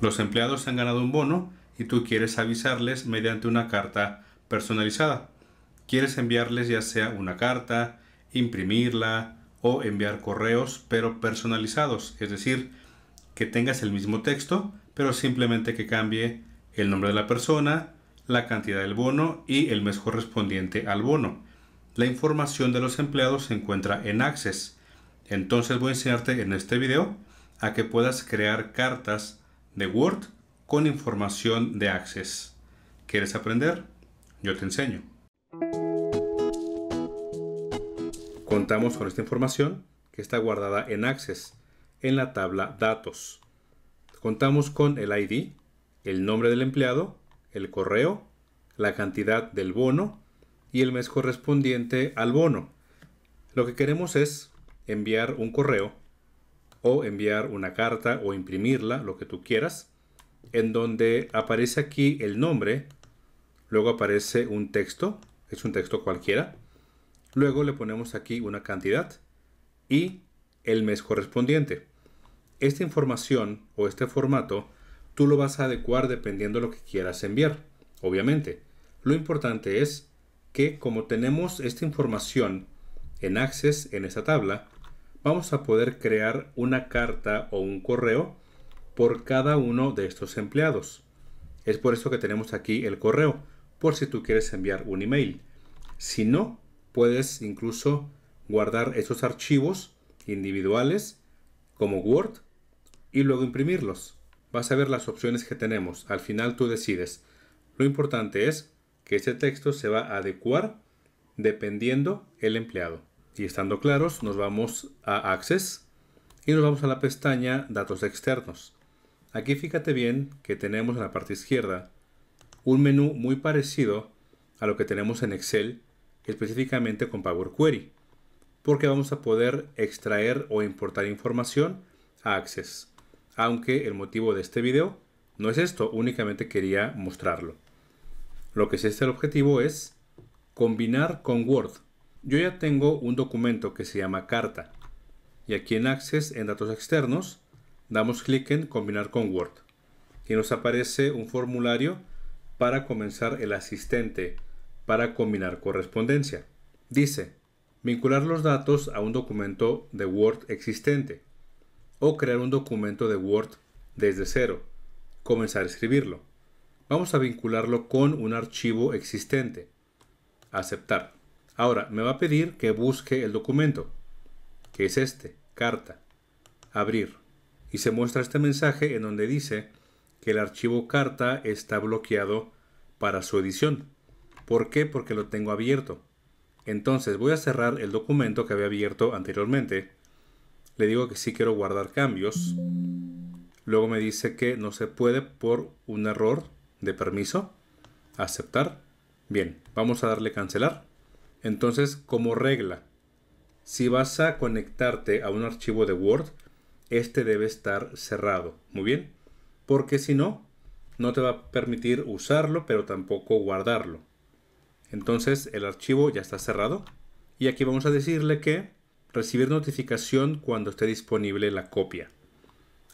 Los empleados han ganado un bono y tú quieres avisarles mediante una carta personalizada. Quieres enviarles ya sea una carta, imprimirla o enviar correos pero personalizados, es decir, que tengas el mismo texto pero simplemente que cambie el nombre de la persona, la cantidad del bono y el mes correspondiente al bono. La información de los empleados se encuentra en Access. Entonces voy a enseñarte en este video a que puedas crear cartas de Word con información de Access. ¿Quieres aprender? Yo te enseño. Contamos con esta información que está guardada en Access, en la tabla Datos. Contamos con el ID, el nombre del empleado, el correo, la cantidad del bono y el mes correspondiente al bono. Lo que queremos es enviar un correo o enviar una carta o imprimirla, lo que tú quieras, en donde aparece aquí el nombre, luego aparece un texto, es un texto cualquiera, luego le ponemos aquí una cantidad y el mes correspondiente. Esta información o este formato tú lo vas a adecuar dependiendo de lo que quieras enviar, obviamente. Lo importante es que como tenemos esta información en Access en esta tabla, vamos a poder crear una carta o un correo por cada uno de estos empleados. Es por eso que tenemos aquí el correo, por si tú quieres enviar un email. Si no, puedes incluso guardar esos archivos individuales como Word y luego imprimirlos. Vas a ver las opciones que tenemos. Al final tú decides. Lo importante es que este texto se va a adecuar dependiendo el empleado. Y estando claros, nos vamos a Access y nos vamos a la pestaña Datos externos. Aquí fíjate bien que tenemos en la parte izquierda un menú muy parecido a lo que tenemos en Excel, específicamente con Power Query, porque vamos a poder extraer o importar información a Access, aunque el motivo de este video no es esto, únicamente quería mostrarlo. Lo que es este el objetivo es combinar con Word yo ya tengo un documento que se llama carta. Y aquí en Access, en datos externos, damos clic en combinar con Word. Y nos aparece un formulario para comenzar el asistente para combinar correspondencia. Dice, vincular los datos a un documento de Word existente o crear un documento de Word desde cero, comenzar a escribirlo. Vamos a vincularlo con un archivo existente. Aceptar. Ahora, me va a pedir que busque el documento, que es este, carta, abrir. Y se muestra este mensaje en donde dice que el archivo carta está bloqueado para su edición. ¿Por qué? Porque lo tengo abierto. Entonces voy a cerrar el documento que había abierto anteriormente. Le digo que sí quiero guardar cambios. Luego me dice que no se puede por un error de permiso. Aceptar. Bien, vamos a darle cancelar. Entonces, como regla, si vas a conectarte a un archivo de Word, este debe estar cerrado. Muy bien, porque si no, no te va a permitir usarlo, pero tampoco guardarlo. Entonces, el archivo ya está cerrado. Y aquí vamos a decirle que recibir notificación cuando esté disponible la copia.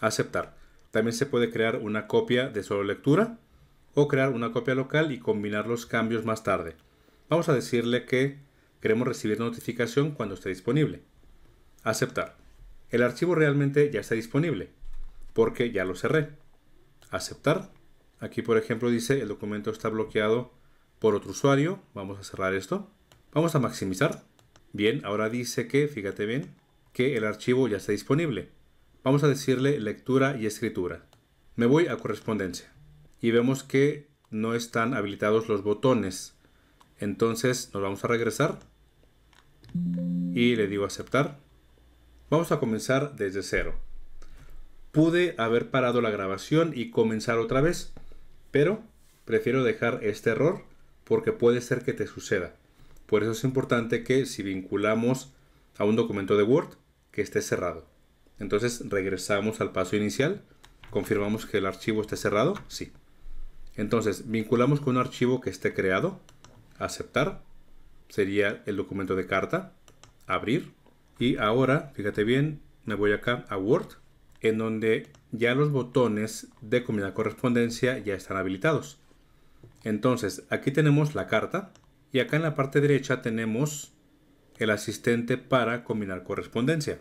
Aceptar. También se puede crear una copia de solo lectura o crear una copia local y combinar los cambios más tarde. Vamos a decirle que queremos recibir notificación cuando esté disponible. Aceptar. El archivo realmente ya está disponible porque ya lo cerré. Aceptar. Aquí por ejemplo dice el documento está bloqueado por otro usuario. Vamos a cerrar esto. Vamos a maximizar. Bien, ahora dice que, fíjate bien, que el archivo ya está disponible. Vamos a decirle lectura y escritura. Me voy a correspondencia y vemos que no están habilitados los botones entonces nos vamos a regresar y le digo aceptar. Vamos a comenzar desde cero. Pude haber parado la grabación y comenzar otra vez, pero prefiero dejar este error porque puede ser que te suceda. Por eso es importante que si vinculamos a un documento de Word, que esté cerrado. Entonces regresamos al paso inicial, confirmamos que el archivo esté cerrado, sí. Entonces vinculamos con un archivo que esté creado, aceptar, sería el documento de carta, abrir. Y ahora, fíjate bien, me voy acá a Word, en donde ya los botones de combinar correspondencia ya están habilitados. Entonces, aquí tenemos la carta y acá en la parte derecha tenemos el asistente para combinar correspondencia,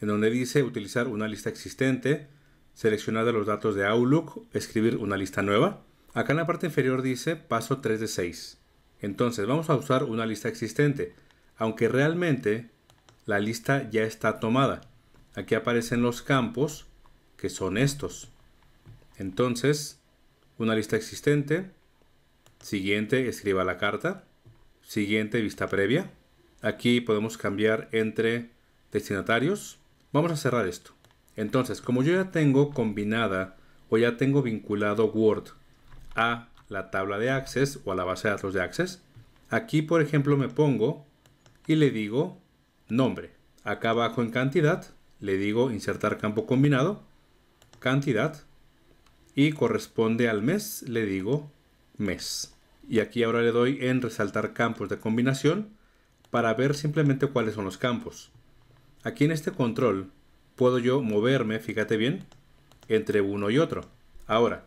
en donde dice utilizar una lista existente, seleccionar los datos de Outlook, escribir una lista nueva. Acá en la parte inferior dice paso 3 de 6. Entonces vamos a usar una lista existente, aunque realmente la lista ya está tomada. Aquí aparecen los campos que son estos. Entonces, una lista existente, siguiente, escriba la carta, siguiente, vista previa. Aquí podemos cambiar entre destinatarios. Vamos a cerrar esto. Entonces, como yo ya tengo combinada o ya tengo vinculado Word a la tabla de Access o a la base de datos de Access. Aquí, por ejemplo, me pongo y le digo nombre. Acá abajo en cantidad, le digo insertar campo combinado, cantidad, y corresponde al mes, le digo mes. Y aquí ahora le doy en resaltar campos de combinación para ver simplemente cuáles son los campos. Aquí en este control puedo yo moverme, fíjate bien, entre uno y otro. Ahora,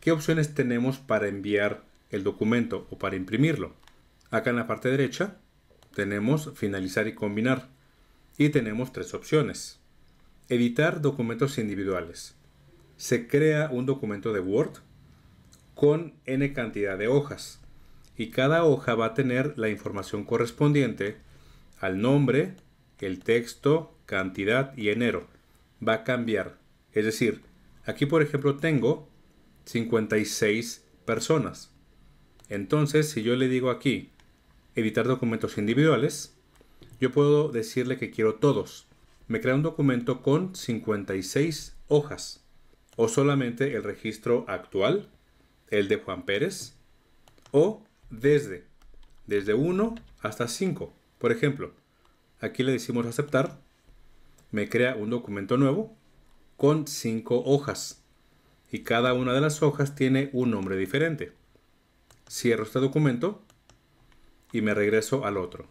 qué opciones tenemos para enviar el documento o para imprimirlo. Acá en la parte derecha tenemos finalizar y combinar y tenemos tres opciones. Editar documentos individuales. Se crea un documento de Word con n cantidad de hojas y cada hoja va a tener la información correspondiente al nombre, el texto, cantidad y enero. Va a cambiar. Es decir, aquí por ejemplo tengo 56 personas. Entonces, si yo le digo aquí editar documentos individuales, yo puedo decirle que quiero todos. Me crea un documento con 56 hojas o solamente el registro actual, el de Juan Pérez o desde, desde 1 hasta 5. Por ejemplo, aquí le decimos aceptar, me crea un documento nuevo con 5 hojas y cada una de las hojas tiene un nombre diferente. Cierro este documento y me regreso al otro.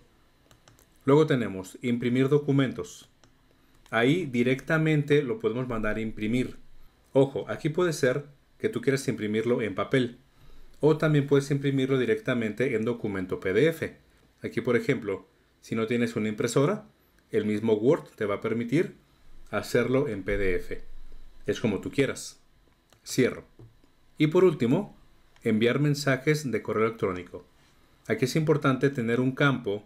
Luego tenemos imprimir documentos. Ahí directamente lo podemos mandar a imprimir. Ojo, aquí puede ser que tú quieras imprimirlo en papel o también puedes imprimirlo directamente en documento PDF. Aquí, por ejemplo, si no tienes una impresora, el mismo Word te va a permitir hacerlo en PDF. Es como tú quieras. Cierro. Y por último, enviar mensajes de correo electrónico. Aquí es importante tener un campo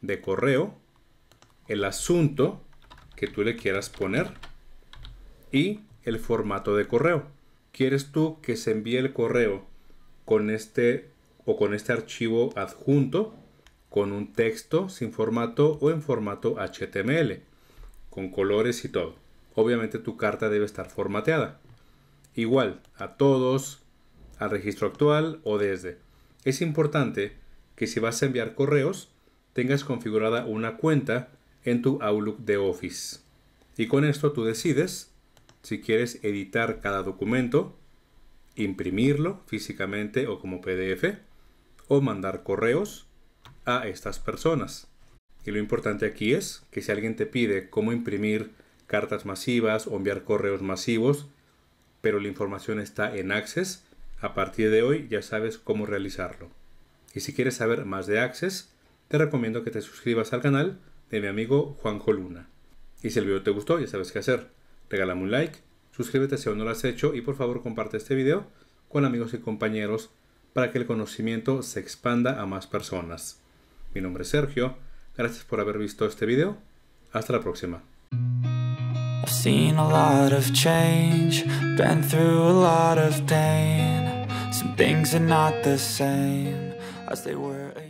de correo, el asunto que tú le quieras poner y el formato de correo. ¿Quieres tú que se envíe el correo con este o con este archivo adjunto, con un texto sin formato o en formato HTML, con colores y todo? Obviamente tu carta debe estar formateada igual a todos, al registro actual o desde. Es importante que si vas a enviar correos, tengas configurada una cuenta en tu Outlook de Office. Y con esto tú decides si quieres editar cada documento, imprimirlo físicamente o como PDF, o mandar correos a estas personas. Y lo importante aquí es que si alguien te pide cómo imprimir cartas masivas o enviar correos masivos, pero la información está en Access. A partir de hoy ya sabes cómo realizarlo. Y si quieres saber más de Access, te recomiendo que te suscribas al canal de mi amigo Juan Coluna. Y si el video te gustó, ya sabes qué hacer. Regálame un like, suscríbete si aún no lo has hecho y por favor comparte este video con amigos y compañeros para que el conocimiento se expanda a más personas. Mi nombre es Sergio, gracias por haber visto este video. Hasta la próxima. I've seen a lot of change, been through a lot of pain Some things are not the same as they were